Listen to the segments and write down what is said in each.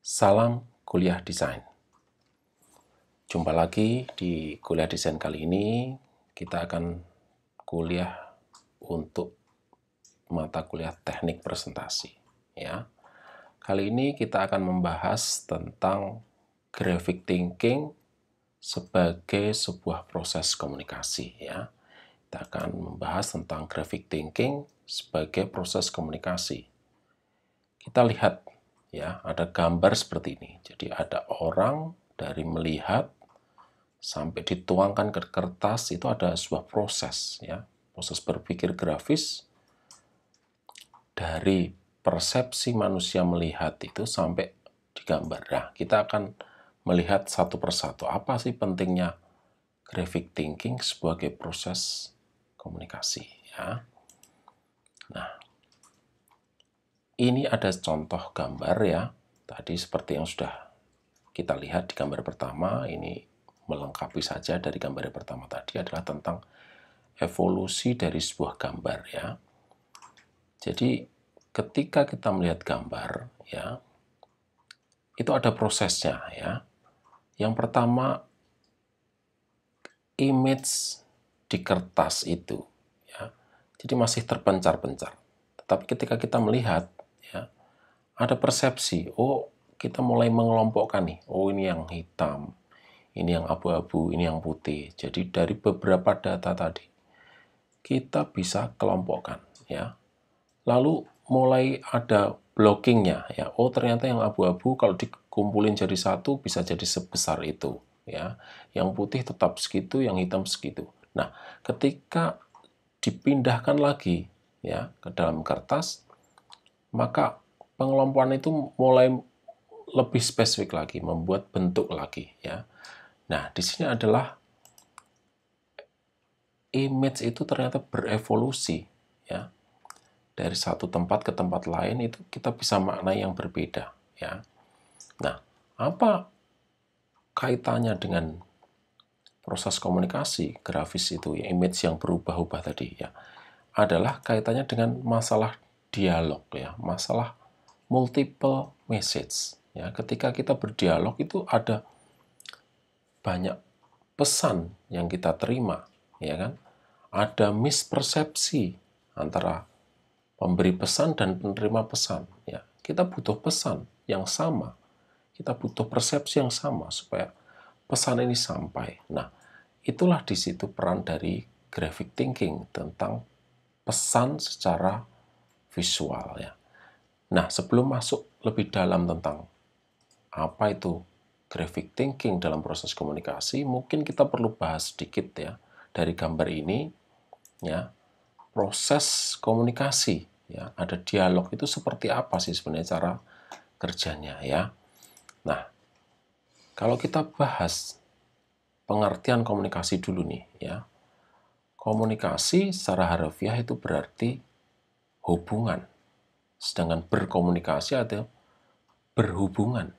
Salam Kuliah Desain. Jumpa lagi di Kuliah Desain kali ini. Kita akan kuliah untuk mata kuliah Teknik Presentasi, ya. Kali ini kita akan membahas tentang graphic thinking sebagai sebuah proses komunikasi, ya. Kita akan membahas tentang graphic thinking sebagai proses komunikasi. Kita lihat ya ada gambar seperti ini jadi ada orang dari melihat sampai dituangkan ke kertas itu ada sebuah proses ya proses berpikir grafis dari persepsi manusia melihat itu sampai digambar nah kita akan melihat satu persatu apa sih pentingnya graphic thinking sebagai proses komunikasi ya nah ini ada contoh gambar ya. Tadi seperti yang sudah kita lihat di gambar pertama, ini melengkapi saja dari gambar yang pertama tadi adalah tentang evolusi dari sebuah gambar ya. Jadi ketika kita melihat gambar ya, itu ada prosesnya ya. Yang pertama image di kertas itu ya. Jadi masih terpencar-pencar. Tetapi ketika kita melihat ada persepsi, oh kita mulai mengelompokkan nih, oh ini yang hitam, ini yang abu-abu, ini yang putih. Jadi dari beberapa data tadi, kita bisa kelompokkan ya. Lalu mulai ada blockingnya ya. Oh ternyata yang abu-abu kalau dikumpulin jadi satu bisa jadi sebesar itu ya. Yang putih tetap segitu, yang hitam segitu. Nah, ketika dipindahkan lagi ya ke dalam kertas, maka pengelompokan itu mulai lebih spesifik lagi, membuat bentuk lagi ya. Nah, di sini adalah image itu ternyata berevolusi ya. Dari satu tempat ke tempat lain itu kita bisa makna yang berbeda ya. Nah, apa kaitannya dengan proses komunikasi grafis itu ya, image yang berubah-ubah tadi ya adalah kaitannya dengan masalah dialog ya, masalah multiple message. Ya, ketika kita berdialog itu ada banyak pesan yang kita terima, ya kan? Ada mispersepsi antara pemberi pesan dan penerima pesan, ya. Kita butuh pesan yang sama. Kita butuh persepsi yang sama supaya pesan ini sampai. Nah, itulah di situ peran dari graphic thinking tentang pesan secara visual ya. Nah, sebelum masuk lebih dalam tentang apa itu graphic thinking dalam proses komunikasi, mungkin kita perlu bahas sedikit ya dari gambar ini ya. Proses komunikasi ya, ada dialog itu seperti apa sih sebenarnya cara kerjanya ya. Nah, kalau kita bahas pengertian komunikasi dulu nih ya. Komunikasi secara harfiah itu berarti hubungan Sedangkan berkomunikasi ada berhubungan.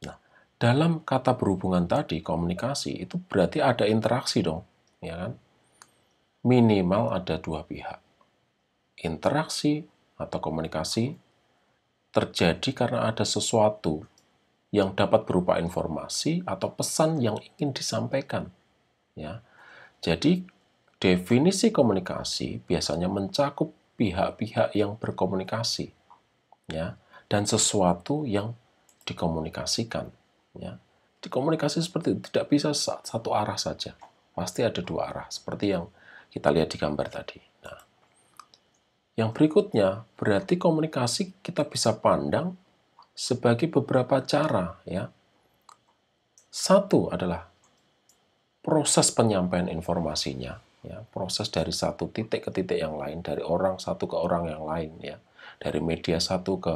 Nah, dalam kata berhubungan tadi, komunikasi itu berarti ada interaksi dong, ya kan? Minimal ada dua pihak. Interaksi atau komunikasi terjadi karena ada sesuatu yang dapat berupa informasi atau pesan yang ingin disampaikan. Ya. Jadi, definisi komunikasi biasanya mencakup pihak-pihak yang berkomunikasi ya dan sesuatu yang dikomunikasikan ya dikomunikasi seperti itu tidak bisa satu arah saja pasti ada dua arah seperti yang kita lihat di gambar tadi nah yang berikutnya berarti komunikasi kita bisa pandang sebagai beberapa cara ya satu adalah proses penyampaian informasinya ya proses dari satu titik ke titik yang lain dari orang satu ke orang yang lain ya dari media satu ke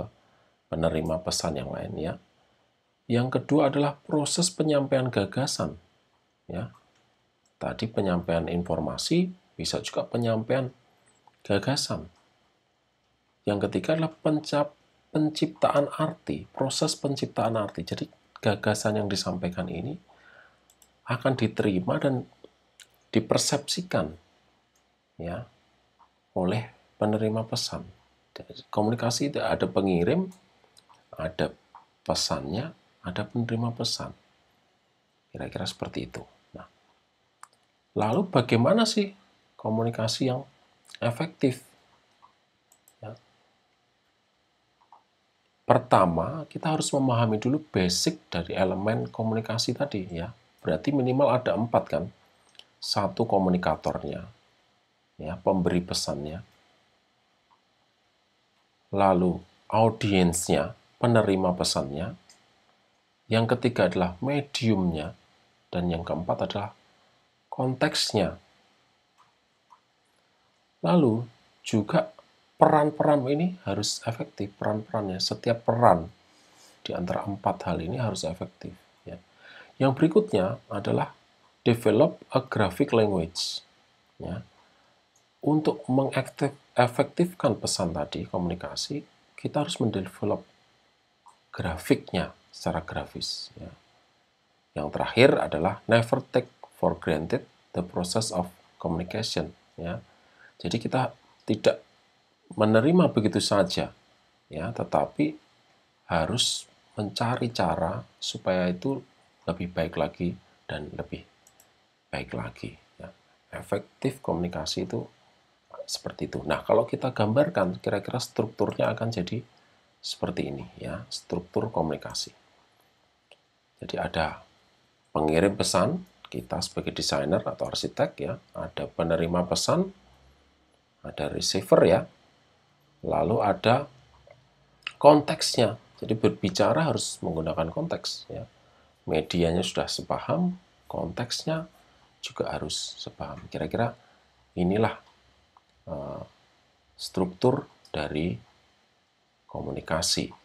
penerima pesan yang lain ya yang kedua adalah proses penyampaian gagasan ya tadi penyampaian informasi bisa juga penyampaian gagasan yang ketiga adalah pencap penciptaan arti proses penciptaan arti jadi gagasan yang disampaikan ini akan diterima dan dipersepsikan ya oleh penerima pesan. Komunikasi itu ada pengirim, ada pesannya, ada penerima pesan. Kira-kira seperti itu. Nah, lalu bagaimana sih komunikasi yang efektif? Ya. Pertama, kita harus memahami dulu basic dari elemen komunikasi tadi ya. Berarti minimal ada empat kan? satu komunikatornya, ya, pemberi pesannya, lalu audiensnya, penerima pesannya, yang ketiga adalah mediumnya, dan yang keempat adalah konteksnya. Lalu juga peran-peran ini harus efektif, peran-perannya, setiap peran di antara empat hal ini harus efektif. Ya. Yang berikutnya adalah develop a graphic language. Ya. Untuk mengefektifkan pesan tadi, komunikasi, kita harus mendevelop grafiknya secara grafis. Ya. Yang terakhir adalah never take for granted the process of communication. Ya. Jadi kita tidak menerima begitu saja, ya, tetapi harus mencari cara supaya itu lebih baik lagi dan lebih baik lagi. Ya. Efektif komunikasi itu seperti itu. Nah, kalau kita gambarkan, kira-kira strukturnya akan jadi seperti ini, ya, struktur komunikasi. Jadi ada pengirim pesan, kita sebagai desainer atau arsitek ya, ada penerima pesan, ada receiver ya, lalu ada konteksnya. Jadi berbicara harus menggunakan konteks ya. Medianya sudah sepaham, konteksnya juga harus sepaham. Kira-kira inilah eh, struktur dari komunikasi